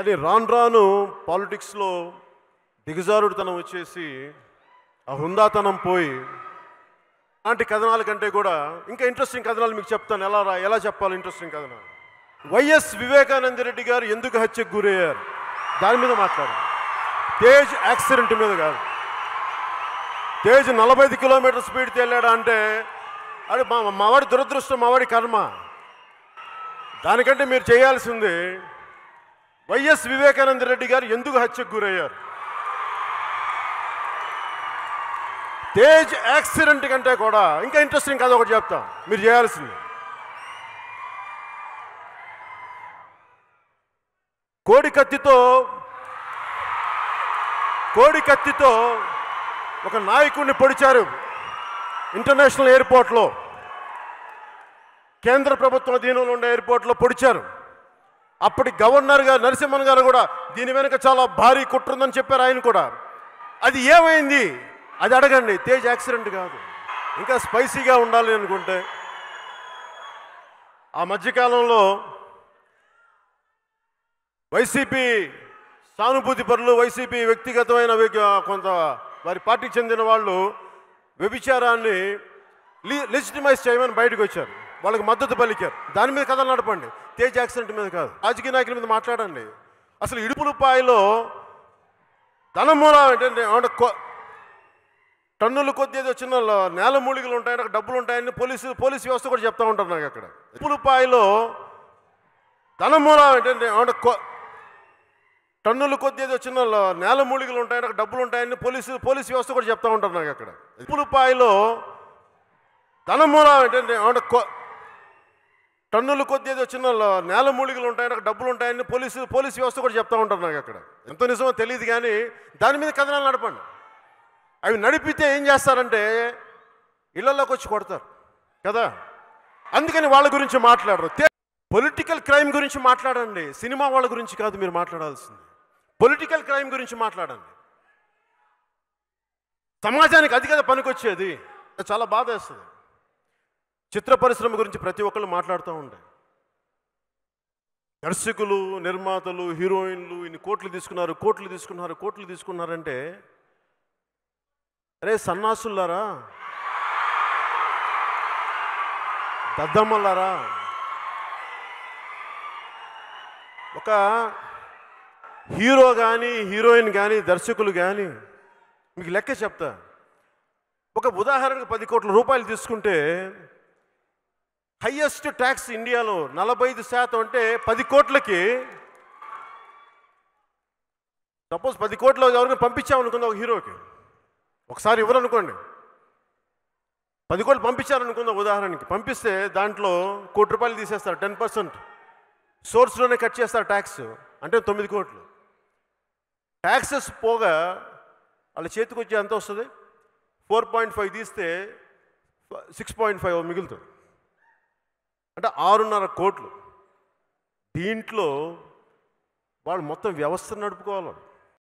కానీ రాను రాను పాలిటిక్స్లో దిగజారుడుతనం వచ్చేసి ఆ హుందాతనం పోయి అలాంటి కథనాల కంటే కూడా ఇంకా ఇంట్రెస్టింగ్ కథనాలు మీకు చెప్తాను ఎలా రా ఎలా చెప్పాలి ఇంట్రెస్టింగ్ కథనాలు వైఎస్ వివేకానంద రెడ్డి గారు ఎందుకు హత్యకు గురయ్యారు దాని మీద మాట్లాడు తేజ్ యాక్సిడెంట్ మీద కాదు తేజ్ నలభై ఐదు కిలోమీటర్ స్పీడ్ వెళ్ళాడు అంటే అది మావాడి దురదృష్టం మావాడి కర్మ దానికంటే మీరు చేయాల్సింది వైఎస్ వివేకానంద రెడ్డి గారు ఎందుకు హత్యకు గురయ్యారు తేజ్ యాక్సిడెంట్ కంటే కూడా ఇంకా ఇంట్రెస్టింగ్ కథ ఒకటి చెప్తాం మీరు చేయాల్సింది కోడి కత్తితో కోడి కత్తితో ఒక నాయకుడిని పొడిచారు ఇంటర్నేషనల్ ఎయిర్పోర్ట్లో కేంద్ర ప్రభుత్వం దీనిలో ఉండే ఎయిర్పోర్ట్లో పొడిచారు అప్పటి గవర్నర్ గారు నరసింహన్ గారు కూడా దీని వెనుక చాలా భారీ కుట్ర ఉందని చెప్పారు ఆయన కూడా అది ఏమైంది అది అడగండి తేజ్ యాక్సిడెంట్ కాదు ఇంకా స్పైసీగా ఉండాలి అనుకుంటే ఆ మధ్యకాలంలో వైసీపీ సానుభూతి పరులు వైసీపీ వ్యక్తిగతమైన కొంత వారి పార్టీకి చెందిన వాళ్ళు వ్యభిచారాన్ని లిజిటిమైజ్ చేయమని బయటకు వచ్చారు వాళ్ళకి మద్దతు పలికారు దాని మీద కథలు నడపండి తేజ్ యాక్సిడెంట్ మీద కాదు రాజకీయ నాయకుల మీద మాట్లాడండి అసలు ఇడుపులపాయలో ధనమూలం ఏంటంటే టన్నులు కొద్ది ఏదో చిన్న నేల మూలికలు ఉంటాయని అక్కడ డబ్బులు ఉంటాయని పోలీసు పోలీసు వ్యవస్థ కూడా చెప్తా ఉంటారు నాకు అక్కడ ఇడుపులపాయలో ధనమూలం ఏంటంటే టన్నులు కొద్ది ఏదో చిన్న నేల మూలికలు ఉంటాయని అక్కడ డబ్బులు ఉంటాయని పోలీసు పోలీసు వ్యవస్థ కూడా చెప్తా ఉంటారు నాకు అక్కడ ఇప్పులపాయలో ధనమూలం ఏంటంటే టన్నులు కొద్ది ఏదో చిన్న నేల మూలికలు ఉంటాయని అక్కడ డబ్బులు ఉంటాయని పోలీసు పోలీసు వ్యవస్థ కూడా చెప్తా ఉంటారు నాకు అక్కడ ఎంతో నిజమో తెలియదు కానీ దాని మీద కథనాలు నడపండి అవి నడిపితే ఏం చేస్తారంటే ఇళ్లలోకి వచ్చి కొడతారు కదా అందుకని వాళ్ళ గురించి మాట్లాడరు పొలిటికల్ క్రైమ్ గురించి మాట్లాడండి సినిమా వాళ్ళ గురించి కాదు మీరు మాట్లాడాల్సింది పొలిటికల్ క్రైమ్ గురించి మాట్లాడండి సమాజానికి అది కదా పనికొచ్చేది చాలా బాధ వేస్తుంది చిత్ర పరిశ్రమ గురించి ప్రతి ఒక్కళ్ళు మాట్లాడుతూ ఉండే దర్శకులు నిర్మాతలు హీరోయిన్లు ఇన్ని కోట్లు తీసుకున్నారు కోట్లు తీసుకున్నారు కోట్లు తీసుకున్నారంటే అరే సన్నాసులారా దద్దమ్మలారా ఒక హీరో కానీ హీరోయిన్ కానీ దర్శకులు కానీ మీకు లెక్క చెప్తా ఒక ఉదాహరణకు పది కోట్ల రూపాయలు తీసుకుంటే హయ్యెస్ట్ ట్యాక్స్ ఇండియాలో నలభై ఐదు శాతం అంటే పది కోట్లకి సపోజ్ పది కోట్లు ఎవరికైనా పంపించామనుకుందాం ఒక హీరోకి ఒకసారి ఇవ్వరనుకోండి పది కోట్లు పంపించారనుకుందాం ఉదాహరణకి పంపిస్తే దాంట్లో కోటి రూపాయలు తీసేస్తారు టెన్ పర్సెంట్ సోర్స్లోనే కట్ చేస్తారు ట్యాక్స్ అంటే తొమ్మిది కోట్లు ట్యాక్సెస్ పోగా వాళ్ళ చేతికి వచ్చి ఎంత వస్తుంది ఫోర్ పాయింట్ ఫైవ్ తీస్తే సిక్స్ పాయింట్ ఫైవ్ మిగులుతుంది అంటే ఆరున్నర కోట్లు దీంట్లో వాళ్ళు మొత్తం వ్యవస్థను నడుపుకోవాలి